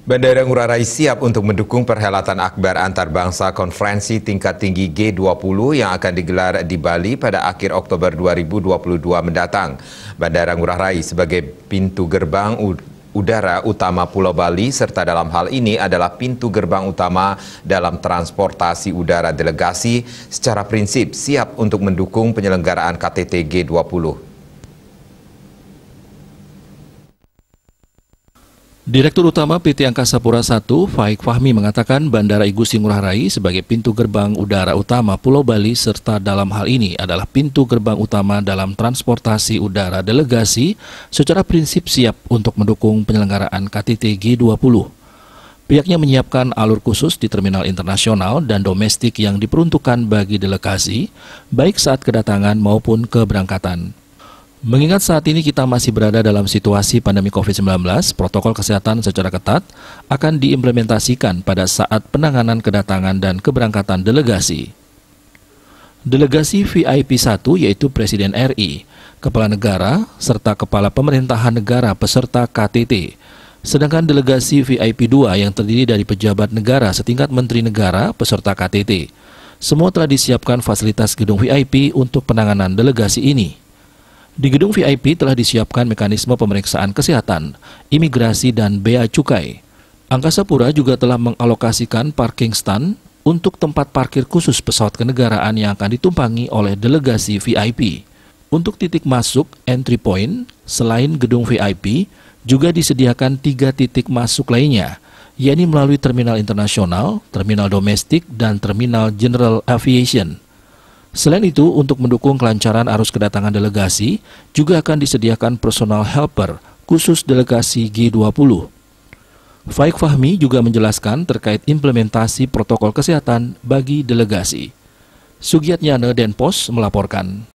Bandara Ngurah Rai siap untuk mendukung perhelatan akbar antarbangsa konferensi tingkat tinggi G20 yang akan digelar di Bali pada akhir Oktober 2022 mendatang. Bandara Ngurah Rai sebagai pintu gerbang udara utama Pulau Bali serta dalam hal ini adalah pintu gerbang utama dalam transportasi udara delegasi secara prinsip siap untuk mendukung penyelenggaraan KTT G20. Direktur Utama PT Angkasa Pura I, Faik Fahmi mengatakan Bandara Igusti Ngurah Rai sebagai pintu gerbang udara utama Pulau Bali serta dalam hal ini adalah pintu gerbang utama dalam transportasi udara delegasi secara prinsip siap untuk mendukung penyelenggaraan KTT G20. Pihaknya menyiapkan alur khusus di terminal internasional dan domestik yang diperuntukkan bagi delegasi, baik saat kedatangan maupun keberangkatan. Mengingat saat ini kita masih berada dalam situasi pandemi COVID-19, protokol kesehatan secara ketat akan diimplementasikan pada saat penanganan kedatangan dan keberangkatan delegasi. Delegasi VIP 1 yaitu Presiden RI, Kepala Negara, serta Kepala Pemerintahan Negara peserta KTT. Sedangkan delegasi VIP 2 yang terdiri dari pejabat negara setingkat Menteri Negara peserta KTT. Semua telah disiapkan fasilitas gedung VIP untuk penanganan delegasi ini. Di gedung VIP telah disiapkan mekanisme pemeriksaan kesehatan, imigrasi, dan bea cukai. Angkasa Pura juga telah mengalokasikan parking stand untuk tempat parkir khusus pesawat kenegaraan yang akan ditumpangi oleh delegasi VIP. Untuk titik masuk entry point, selain gedung VIP, juga disediakan tiga titik masuk lainnya, yaitu melalui terminal internasional, terminal domestik, dan terminal general aviation. Selain itu, untuk mendukung kelancaran arus kedatangan delegasi, juga akan disediakan personal helper khusus delegasi G20. Faik Fahmi juga menjelaskan terkait implementasi protokol kesehatan bagi delegasi. Sugiatnyana Denpos melaporkan.